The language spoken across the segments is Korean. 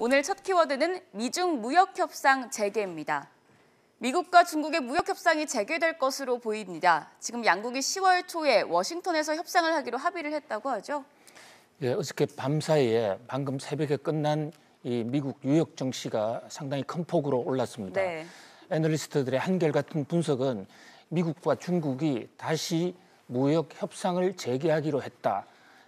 오늘 첫 키워드는 미중 무역 협상 재개입니다. 미국과 중국의 무역 협상이 재개될 것으로 보입니다. 지금 양국이 10월 초에 워싱턴에서 협상을 하기로 합의를 했다고 하죠. 예, 어저께 밤사이에 방금 새벽에 끝난 이 미국 뉴욕 증시가 상당히 큰 폭으로 올랐습니다. 네. 애널리스트들의 한결같은 분석은 미국과 중국이 다시 무역 협상을 재개하기로 했다.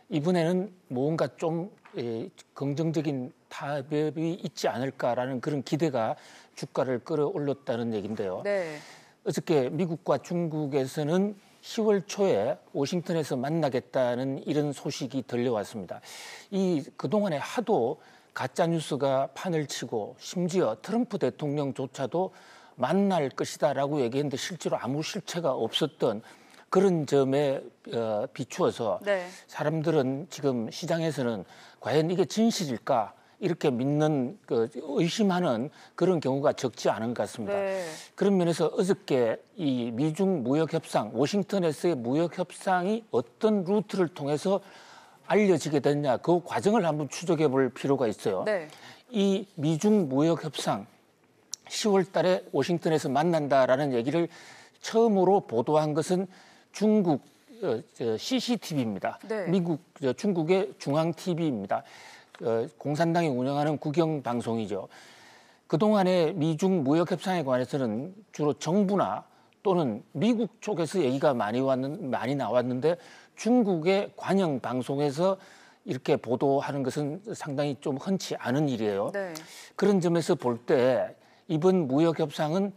이번에는 뭔가 좀 예, 긍정적인 타협이 있지 않을까라는 그런 기대가 주가를 끌어올렸다는 얘기인데요. 네. 어저께 미국과 중국에서는 10월 초에 워싱턴에서 만나겠다는 이런 소식이 들려왔습니다. 이 그동안에 하도 가짜 뉴스가 판을 치고 심지어 트럼프 대통령조차도 만날 것이다라고 얘기했는데 실제로 아무 실체가 없었던 그런 점에 어, 비추어서 네. 사람들은 지금 시장에서는 과연 이게 진실일까 이렇게 믿는 그 의심하는 그런 경우가 적지 않은 것 같습니다. 네. 그런 면에서 어저께 이 미중 무역 협상 워싱턴에서의 무역 협상이 어떤 루트를 통해서 알려지게 됐냐 그 과정을 한번 추적해 볼 필요가 있어요. 네. 이 미중 무역 협상 10월 달에 워싱턴에서 만난다라는 얘기를 처음으로 보도한 것은 중국 어, CCTV입니다. 네. 미국 중국의 중앙 TV입니다. 어, 공산당이 운영하는 국영 방송이죠. 그동안의 미중 무역 협상에 관해서는 주로 정부나 또는 미국 쪽에서 얘기가 많이 왔는 많이 나왔는데 중국의 관영 방송에서 이렇게 보도하는 것은 상당히 좀 흔치 않은 일이에요. 네. 그런 점에서 볼 때 이번 무역 협상은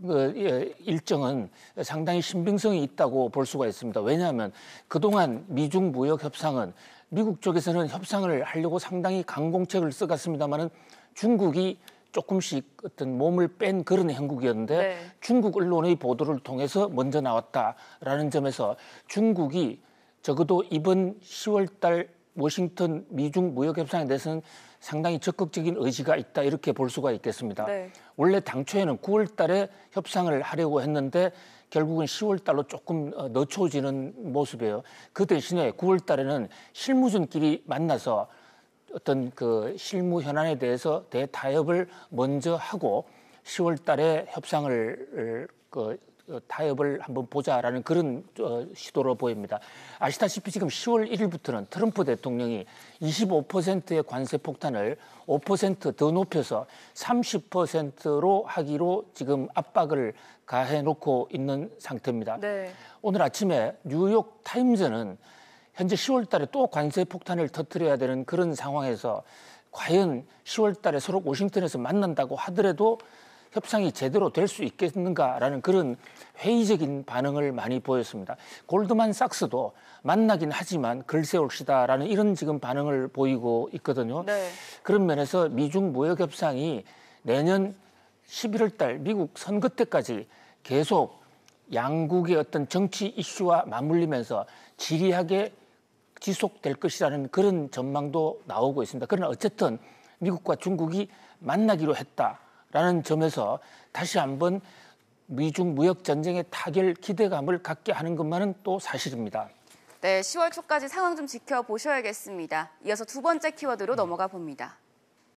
그 예, 일정은 상당히 신빙성이 있다고 볼 수가 있습니다. 왜냐하면 그동안 미중 무역 협상은 미국 쪽에서는 협상을 하려고 상당히 강공책을 써갔습니다마는 중국이 조금씩 어떤 몸을 뺀 그런 형국이었는데 네. 중국 언론의 보도를 통해서 먼저 나왔다라는 점에서 중국이 적어도 이번 10월 달 워싱턴 미중 무역 협상에 대해서는 상당히 적극적인 의지가 있다 이렇게 볼 수가 있겠습니다. 네. 원래 당초에는 9월 달에 협상을 하려고 했는데 결국은 10월 달로 조금 어, 늦춰지는 모습이에요. 그 대신에 9월 달에는 실무진끼리 만나서 어떤 그 실무 현안에 대해서 대타협을 먼저 하고 10월 달에 협상을 그 어, 타협을 한번 보자라는 그런 어, 시도로 보입니다. 아시다시피 지금 10월 1일부터는 트럼프 대통령이 25%의 관세 폭탄을 5%더 높여서 30%로 하기로 지금 압박을 가해 놓고 있는 상태입니다. 네. 오늘 아침에 뉴욕 타임즈는 현재 10월 달에 또 관세 폭탄을 터뜨려야 되는 그런 상황에서 과연 10월 달에 서로 워싱턴에서 만난다고 하더라도 협상이 제대로 될 수 있겠는가라는 그런 회의적인 반응을 많이 보였습니다. 골드만삭스도 만나긴 하지만 글쎄 옵시다라는 이런 지금 반응을 보이고 있거든요. 네. 그런 면에서 미중 무역 협상이 내년 11월 달 미국 선거 때까지 계속 양국의 어떤 정치 이슈와 맞물리면서 지리하게 지속될 것이라는 그런 전망도 나오고 있습니다. 그러나 어쨌든 미국과 중국이 만나기로 했다. 라는 점에서 다시 한번 미중 무역 전쟁의 타결 기대감을 갖게 하는 것만은 또 사실입니다. 네, 10월 초까지 상황 좀 지켜보셔야겠습니다. 이어서 두 번째 키워드로 넘어가 봅니다.